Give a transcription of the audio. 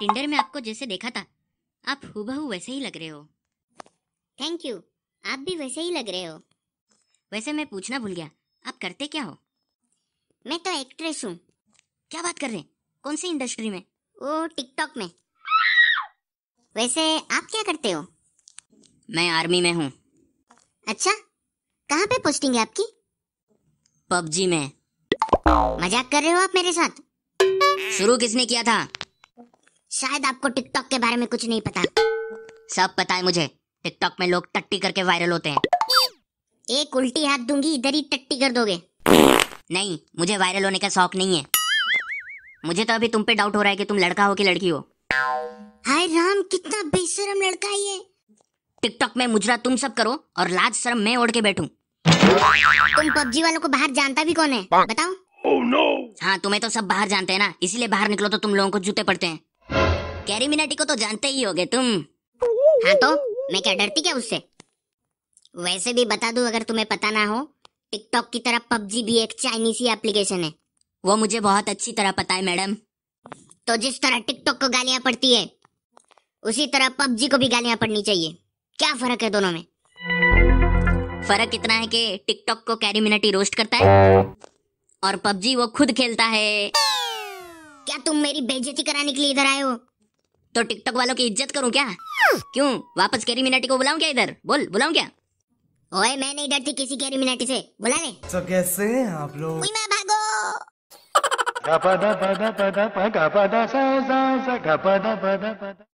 Tinder में आपको जैसे देखा था आप हुबहू वैसे ही लग रहे हो थैंक यू आप भी वैसे ही लग रहे हो वैसे मैं पूछना भूल गया आप करते क्या हो मैं तो एक्ट्रेस हूँ क्या बात कर रहे हैं कौन सी इंडस्ट्री में वो टिकटॉक में वैसे आप क्या करते हो मैं आर्मी में हूँ अच्छा कहाँ पे पोस्टिंग है आपकी पबजी में मजाक कर रहे हो आप मेरे साथ शुरू किसने किया था शायद आपको टिकटॉक के बारे में कुछ नहीं पता सब पता है मुझे टिकटॉक में लोग टट्टी करके वायरल होते हैं एक उल्टी हाथ दूंगी इधर ही टट्टी कर दोगे नहीं मुझे वायरल होने का शौक नहीं है मुझे तो अभी तुम पे डाउट हो रहा है कि तुम लड़का हो कि लड़की हो हाय राम कितना बेशरम लड़का है ये टिकटॉक में मुजरा तुम सब करो और लाज शर्म मैं ओढ़ के बैठूं तुम पबजी वालों को बाहर जानता भी कौन है बताओ oh, हाँ तुम्हें तो सब बाहर जानते हैं ना इसीलिए बाहर निकलो तो तुम लोगों को जूते पड़ते हैं कैरी मिनाटी को तो जानते ही होगे तुम हाँ तो मैं क्या डरती क्या उससे वैसे भी बता दू अगर तुम्हें पता ना हो टिकटॉक की तरह पबजी भी एक चाइनीज एप्लीकेशन है वो मुझे बहुत अच्छी तरह पता है मैडम तो जिस तरह टिकटॉक को गालियां पड़ती है उसी तरह पबजी को भी गालियां पड़नी चाहिए क्या फर्क है दोनों में फर्क इतना है कि टिकटॉक को कैरी मिनटी रोस्ट करता है और पबजी वो खुद खेलता है क्या तुम मेरी बेइज्जती कराने के लिए इधर आए हो तो टिकटॉक वालों की इज्जत करूं क्या क्यों वापस कैरी मिनाटी को बुलाऊं क्या इधर बोल बुलाऊं क्या ओए मैं नहीं डरती किसी कैरी मिनाटी से बुला ले तो कैसे हैं आप लोग मैं भागो गपा दा दा पा पा दा पा गपा दा सा सा सा गपा दा गपदा पदा पदा